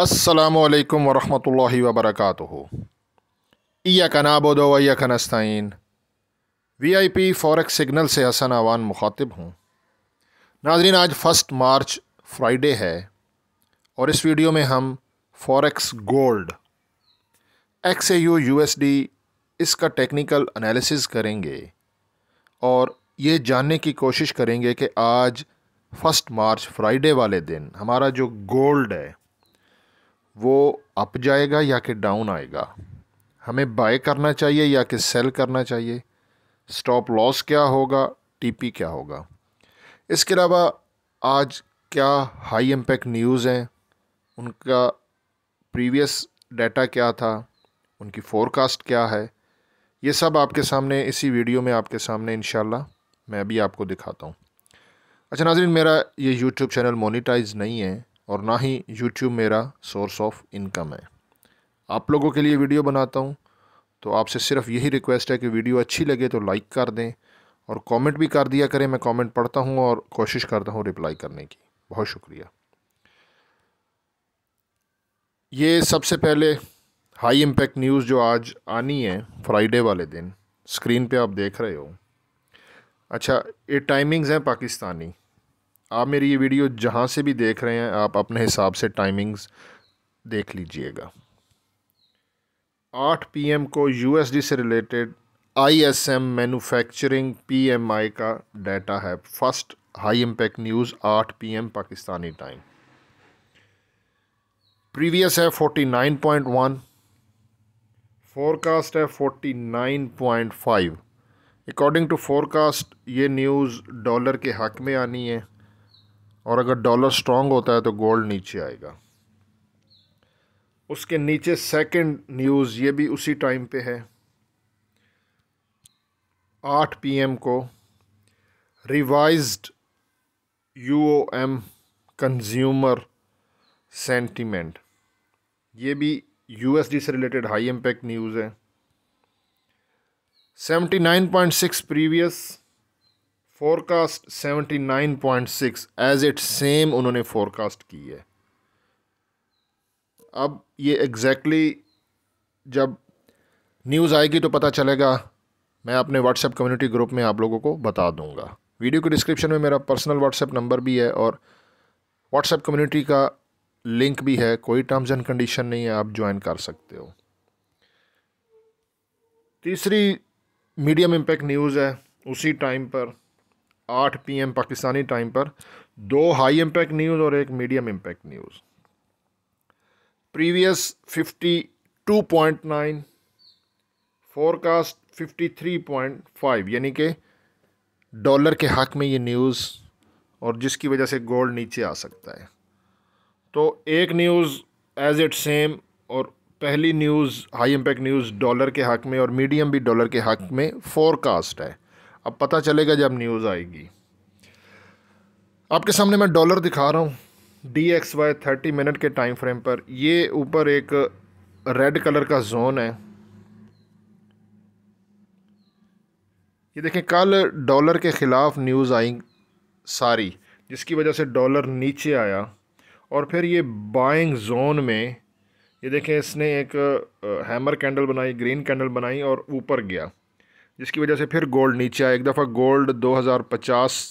असलकम वरहि वबरक नाबोदो वैक V I P forex signal से हसन आवान मुखातिब हूँ नाजरीन आज फर्स्ट मार्च फ्राइडे है और इस वीडियो में हम forex gold X A U U S D इसका टेक्निकल एनालिसिस करेंगे और ये जानने की कोशिश करेंगे कि आज फर्स्ट मार्च फ्राइडे वाले दिन हमारा जो गोल्ड है वो अप जाएगा या कि डाउन आएगा हमें बाय करना चाहिए या कि सेल करना चाहिए स्टॉप लॉस क्या होगा टीपी क्या होगा इसके अलावा आज क्या हाई इम्पैक्ट न्यूज़ हैं उनका प्रीवियस डाटा क्या था उनकी फ़ोरकास्ट क्या है ये सब आपके सामने इसी वीडियो में आपके सामने इन मैं अभी आपको दिखाता हूँ अच्छा नाजरीन मेरा ये यूट्यूब चैनल मोनिटाइज नहीं है और ना ही यूट्यूब मेरा सोर्स ऑफ इनकम है आप लोगों के लिए वीडियो बनाता हूँ तो आपसे सिर्फ यही रिक्वेस्ट है कि वीडियो अच्छी लगे तो लाइक कर दें और कमेंट भी कर दिया करें मैं कमेंट पढ़ता हूँ और कोशिश करता हूँ रिप्लाई करने की बहुत शुक्रिया ये सबसे पहले हाई इम्पैक्ट न्यूज़ जो आज आनी है फ्राइडे वाले दिन स्क्रीन पे आप देख रहे हो अच्छा ये टाइमिंग्स हैं पाकिस्तानी आप मेरी ये वीडियो जहाँ से भी देख रहे हैं आप अपने हिसाब से टाइमिंग्स देख लीजिएगा आठ पीएम को यूएसडी से रिलेटेड आईएसएम मैन्युफैक्चरिंग पीएमआई का डाटा है फर्स्ट हाई इम्पैक्ट न्यूज़ आठ पीएम पाकिस्तानी टाइम प्रीवियस है forty nine point one forecast है forty nine point five according to forecast ये न्यूज़ डॉलर के हक में आनी है और अगर डॉलर स्ट्रांग होता है तो गोल्ड नीचे आएगा उसके नीचे सेकंड न्यूज़ ये भी उसी टाइम पे है 8 पीएम को रिवाइज्ड यूओएम कंज्यूमर सेंटीमेंट ये भी यूएसडी से रिलेटेड हाई इंपैक्ट न्यूज़ है 79.6 previous forecast 79.6 as it same उन्होंने फोरकास्ट की है अब ये एग्जैक्टली exactly जब न्यूज़ आएगी तो पता चलेगा मैं अपने व्हाट्सएप कम्युनिटी ग्रुप में आप लोगों को बता दूंगा वीडियो के डिस्क्रिप्शन में मेरा पर्सनल व्हाट्सएप नंबर भी है और व्हाट्सएप कम्युनिटी का लिंक भी है कोई टर्म्स एंड कंडीशन नहीं है आप ज्वाइन कर सकते हो तीसरी मीडियम इम्पैक्ट न्यूज़ है उसी टाइम पर आठ पी एम पाकिस्तानी टाइम पर दो हाई इम्पैक्ट न्यूज़ और एक medium impact news previous fifty two point nine forecast fifty three point five यानी कि डॉलर के हक में ये न्यूज़ और जिसकी वजह से गोल्ड नीचे आ सकता है तो एक न्यूज़ एज इट सेम और पहली news high impact news dollar के हक में और मीडियम भी डॉलर के हक में फोरकास्ट है अब पता चलेगा जब न्यूज़ आएगी आपके सामने मैं डॉलर दिखा रहा हूँ D X Y thirty minute के टाइम फ्रेम पर ये ऊपर एक रेड कलर का जोन है ये देखें कल डॉलर के ख़िलाफ़ न्यूज़ आई सारी जिसकी वजह से डॉलर नीचे आया और फिर ये बाइंग जोन में ये देखें इसने एक हैमर कैंडल बनाई ग्रीन कैंडल बनाई और ऊपर गया जिसकी वजह से फिर गोल्ड नीचे आया एक दफ़ा गोल्ड 2050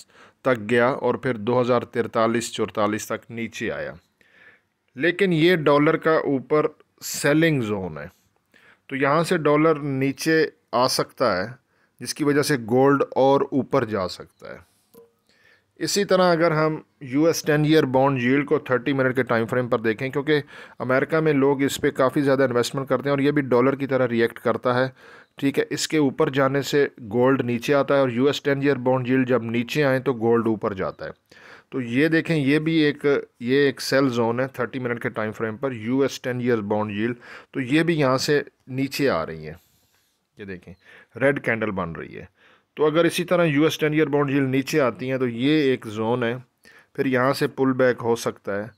तक गया और फिर दो हज़ार तिरतालीस चौतालीस तक नीचे आया लेकिन ये डॉलर का ऊपर सेलिंग जोन है तो यहाँ से डॉलर नीचे आ सकता है जिसकी वजह से गोल्ड और ऊपर जा सकता है इसी तरह अगर हम U S ten year bond जील को थर्टी मिनट के टाइम फ्रेम पर देखें क्योंकि अमेरिका में लोग इस पर काफ़ी ज़्यादा इन्वेस्टमेंट करते हैं और ये भी डॉलर की तरह रिएक्ट करता है ठीक है इसके ऊपर जाने से गोल्ड नीचे आता है और U S ten year bond जील जब नीचे आए तो गोल्ड ऊपर जाता है तो ये देखें ये भी एक ये एक सेल जोन है थर्टी मिनट के टाइम फ्रेम पर U S ten year bond जील तो ये भी यहाँ से नीचे आ रही है ये देखें रेड कैंडल बन रही है तो अगर इसी तरह U S ten year bond yield नीचे आती हैं तो ये एक जोन है फिर यहाँ से पुल बैक हो सकता है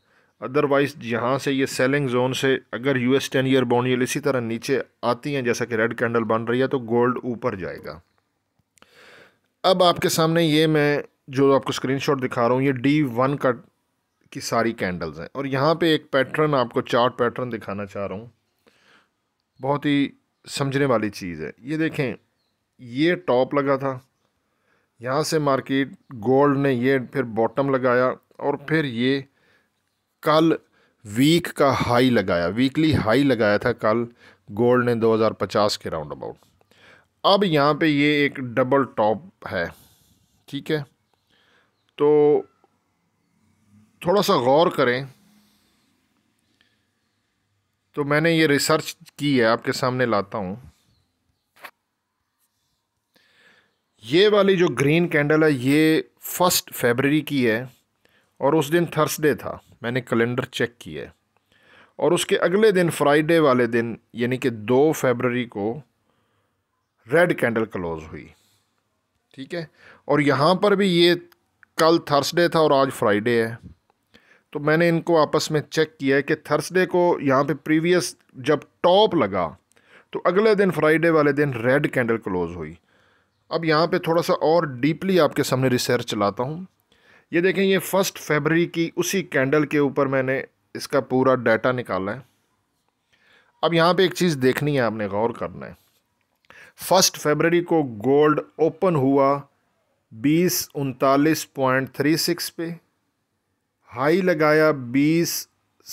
अदरवाइज़ यहाँ से ये सेलिंग जोन से अगर U S ten year bond yield इसी तरह नीचे आती हैं जैसा कि रेड कैंडल बन रही है तो गोल्ड ऊपर जाएगा अब आपके सामने ये मैं जो आपको शॉट दिखा रहा हूँ ये डी वन का की सारी कैंडल्स हैं और यहाँ पे एक पैटर्न आपको चार्ट पैटर्न दिखाना चाह रहा हूँ बहुत ही समझने वाली चीज़ है ये देखें ये टॉप लगा था यहाँ से मार्केट गोल्ड ने ये फिर बॉटम लगाया और फिर ये कल वीक का हाई लगाया वीकली हाई लगाया था कल गोल्ड ने 2050 के राउंड अबाउट अब यहाँ पे ये एक डबल टॉप है ठीक है तो थोड़ा सा गौर करें तो मैंने ये रिसर्च की है आपके सामने लाता हूँ ये वाली जो ग्रीन कैंडल है ये फर्स्ट फेबररी की है और उस दिन थर्सडे था मैंने कैलेंडर चेक किया है और उसके अगले दिन फ्राइडे वाले दिन यानी कि दो फेबररी को रेड कैंडल क्लोज़ हुई ठीक है और यहाँ पर भी ये कल थर्सडे था और आज फ्राइडे है तो मैंने इनको आपस में चेक किया है कि थर्सडे को यहाँ पे प्रीवियस जब टॉप लगा तो अगले दिन फ्राइडे वाले दिन रेड कैंडल क्लोज़ हुई अब यहाँ पे थोड़ा सा और डीपली आपके सामने रिसर्च चलाता हूँ ये देखें ये फर्स्ट फेबररी की उसी कैंडल के ऊपर मैंने इसका पूरा डाटा निकाला है अब यहाँ पे एक चीज़ देखनी है आपने गौर करना है फर्स्ट फेबररी को गोल्ड ओपन हुआ बीस उनतालीस पॉइंट थ्री सिक्स पे हाई लगाया बीस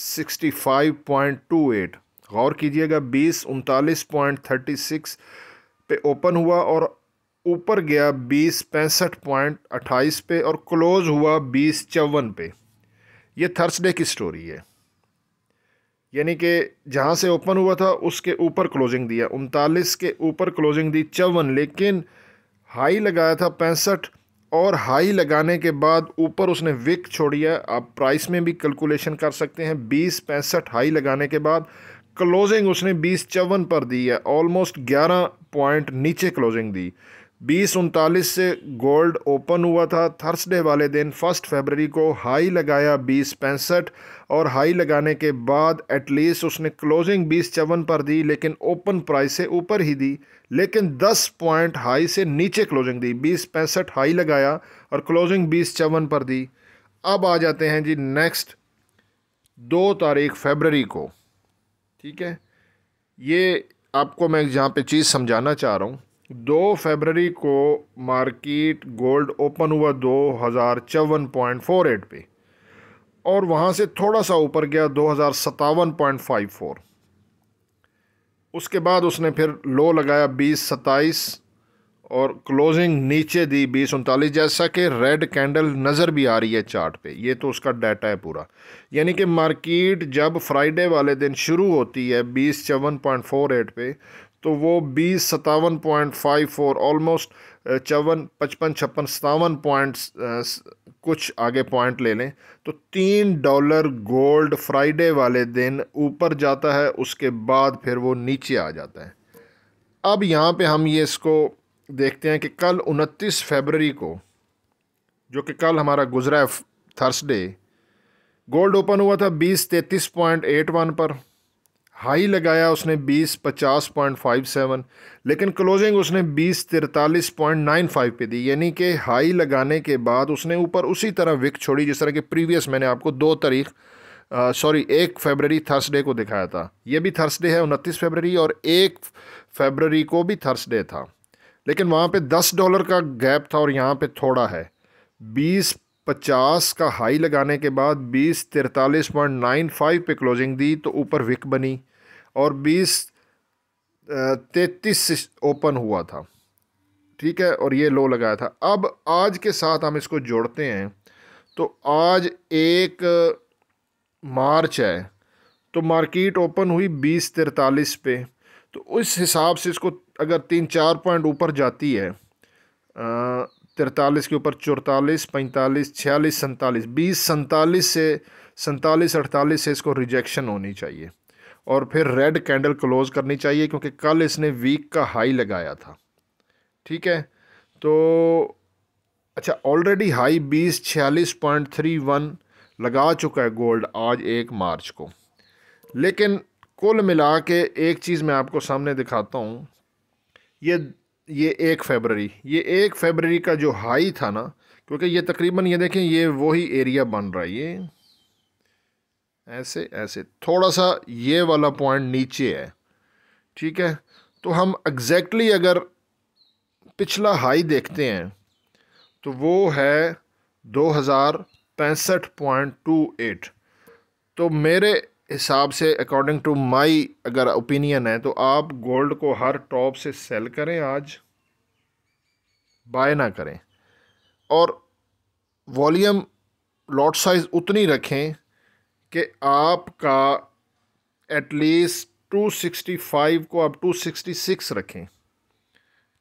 sixty five point two eight गौर कीजिएगा बीस उनतालीस पॉइंट थर्टी सिक्स पे ओपन हुआ और ऊपर गया बीस पैंसठ पॉइंट अट्ठाईस पे और क्लोज़ हुआ बीस चौवन पे ये थर्सडे की स्टोरी है यानी कि जहाँ से ओपन हुआ था उसके ऊपर क्लोजिंग दिया उनतालीस के ऊपर क्लोजिंग दी चौवन लेकिन हाई लगाया था पैंसठ और हाई लगाने के बाद ऊपर उसने विक छोड़ी है आप प्राइस में भी कैलकुलेशन कर सकते हैं बीस पैंसठ हाई लगाने के बाद क्लोजिंग उसने बीस चौवन पर दी है ऑलमोस्ट ग्यारह पॉइंट नीचे क्लोजिंग दी बीस उनतालीस से गोल्ड ओपन हुआ था थर्सडे वाले दिन फर्स्ट फरवरी को हाई लगाया बीस पैंसठ और हाई लगाने के बाद एटलीस्ट उसने क्लोजिंग बीस चौवन पर दी लेकिन ओपन प्राइस से ऊपर ही दी लेकिन दस पॉइंट हाई से नीचे क्लोजिंग दी बीस पैंसठ हाई लगाया और क्लोजिंग बीस चौवन पर दी अब आ जाते हैं जी नेक्स्ट दो तारीख फेबररी को ठीक है ये आपको मैं यहाँ पे चीज़ समझाना चाह रहा हूँ दो फरवरी को मार्केट गोल्ड ओपन हुआ दो हज़ार चौवन पॉइंट फोर एट पे और वहाँ से थोड़ा सा ऊपर गया दो हज़ार सतावन पॉइंट फाइव फोर उसके बाद उसने फिर लो लगाया बीस सत्ताईस और क्लोजिंग नीचे दी बीस उनतालीस जैसा कि रेड कैंडल नज़र भी आ रही है चार्ट पे ये तो उसका डाटा है पूरा यानी कि मार्केट जब फ्राइडे वाले दिन शुरू होती है बीस चौवन पॉइंट फोर एट पे तो वो बीस सतावन point five four almost uh, चौवन पचपन छप्पन सतावन पॉइंट uh, कुछ आगे पॉइंट ले लें तो तीन डॉलर गोल्ड फ्राइडे वाले दिन ऊपर जाता है उसके बाद फिर वो नीचे आ जाता है अब यहाँ पे हम ये इसको देखते हैं कि कल उनतीस फरवरी को जो कि कल हमारा गुजरा है थर्सडे गोल्ड ओपन हुआ था बीस तैंतीस पॉइंट एट वन पर हाई लगाया उसने बीस पचास पॉइंट फाइव सेवन लेकिन क्लोजिंग उसने बीस तिरतालीस पॉइंट नाइन फाइव पे दी यानी कि हाई लगाने के बाद उसने ऊपर उसी तरह विक छोड़ी जिस तरह के प्रीवियस मैंने आपको दो तारीख सॉरी एक फरवरी थर्सडे को दिखाया था ये भी थर्सडे है उनतीस फरवरी और एक फरवरी को भी थर्सडे था लेकिन वहाँ पे दस डॉलर का गैप था और यहाँ पे थोड़ा है बीस पचास का हाई लगाने के बाद बीस तिरतालीस पॉइंट नाइन फाइव पर क्लोजिंग दी तो ऊपर विक बनी और बीस तैतीस ओपन हुआ था ठीक है और ये लो लगाया था अब आज के साथ हम इसको जोड़ते हैं तो आज एक मार्च है तो मार्केट ओपन हुई बीस तिरतालीस पे तो उस हिसाब से इसको अगर तीन चार पॉइंट ऊपर जाती है तिरतालीस के ऊपर चौतालीस पैंतालीस छियालीस सैंतालीस बीस सैंतालीस से सैंतालीस अड़तालीस से इसको रिजेक्शन होनी चाहिए और फिर रेड कैंडल क्लोज़ करनी चाहिए क्योंकि कल इसने वीक का हाई लगाया था ठीक है तो अच्छा ऑलरेडी हाई बीस छियालीस पॉइंट थ्री वन लगा चुका है गोल्ड आज एक मार्च को लेकिन कुल मिला के एक चीज़ मैं आपको सामने दिखाता हूँ ये ये एक फेबररी ये एक फेबररी का जो हाई था ना क्योंकि ये तकरीबन ये देखें ये वही एरिया बन रहा है ये ऐसे ऐसे थोड़ा सा ये वाला पॉइंट नीचे है ठीक है तो हम एग्जैक्टली अगर पिछला हाई देखते हैं तो वो है दो हज़ार पैंसठ पॉइंट टू एट तो मेरे हिसाब से अकॉर्डिंग टू माई अगर ओपिनियन है तो आप गोल्ड को हर टॉप से सेल करें आज बाय ना करें और वॉल्यूम लॉट साइज़ उतनी रखें कि आपका एटलीस्ट 265 को आप 266 रखें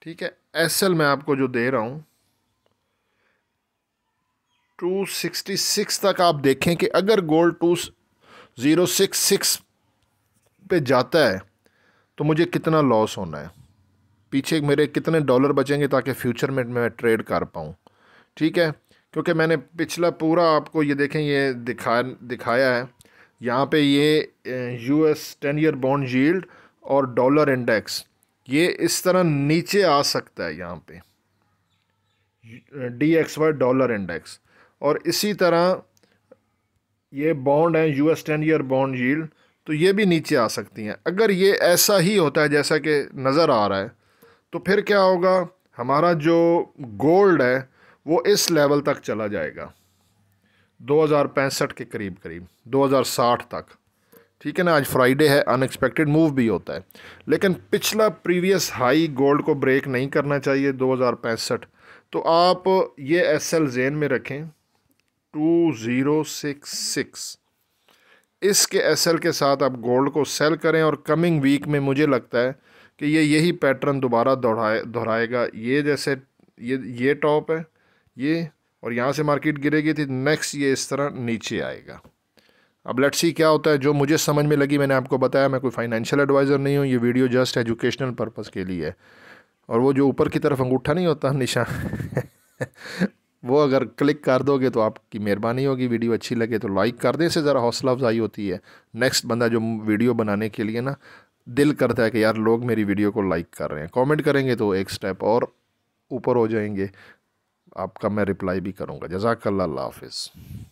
ठीक है एस एल मैं आपको जो दे रहा हूँ 266 तक आप देखें कि अगर gold two zero six six पे जाता है तो मुझे कितना लॉस होना है पीछे मेरे कितने डॉलर बचेंगे ताकि फ्यूचर में मैं ट्रेड कर पाऊँ ठीक है क्योंकि मैंने पिछला पूरा आपको ये देखें ये दिखा दिखाया है यहाँ पे ये US ten year bond yield और डॉलर इंडेक्स ये इस तरह नीचे आ सकता है यहाँ पे D X Y dollar index और इसी तरह ये बॉन्ड हैं U S ten year bond yield तो ये भी नीचे आ सकती हैं अगर ये ऐसा ही होता है जैसा कि नज़र आ रहा है तो फिर क्या होगा हमारा जो गोल्ड है वो इस लेवल तक चला जाएगा दो के करीब करीब दो तक ठीक है ना आज फ्राइडे है अनएक्सपेक्टेड मूव भी होता है लेकिन पिछला प्रीवियस हाई गोल्ड को ब्रेक नहीं करना चाहिए दो तो आप ये एस एल जेन में रखें टू ज़ीरो सिक्स सिक्स इसके एसएल के साथ आप गोल्ड को सेल करें और कमिंग वीक में मुझे लगता है कि ये यही पैटर्न दोबारा दोहराए दोहराएगा ये जैसे ये ये टॉप है ये और यहाँ से मार्केट गिरेगी थी तो नेक्स्ट ये इस तरह नीचे आएगा अब लेट्स सी क्या होता है जो मुझे समझ में लगी मैंने आपको बताया मैं कोई फाइनेंशियल एडवाइज़र नहीं हूँ ये वीडियो जस्ट एजुकेशनल पर्पज़ के लिए है और वो जो ऊपर की तरफ अंगूठा नहीं होता निशान वो अगर क्लिक कर दोगे तो आपकी मेहरबानी होगी वीडियो अच्छी लगे तो लाइक कर दें इससे ज़रा हौसला अफजाई होती है नेक्स्ट बंदा जो वीडियो बनाने के लिए ना दिल करता है कि यार लोग मेरी वीडियो को लाइक कर रहे हैं कमेंट करेंगे तो एक स्टेप और ऊपर हो जाएंगे आपका मैं रिप्लाई भी करूँगा जजाकल्ला हाफिज़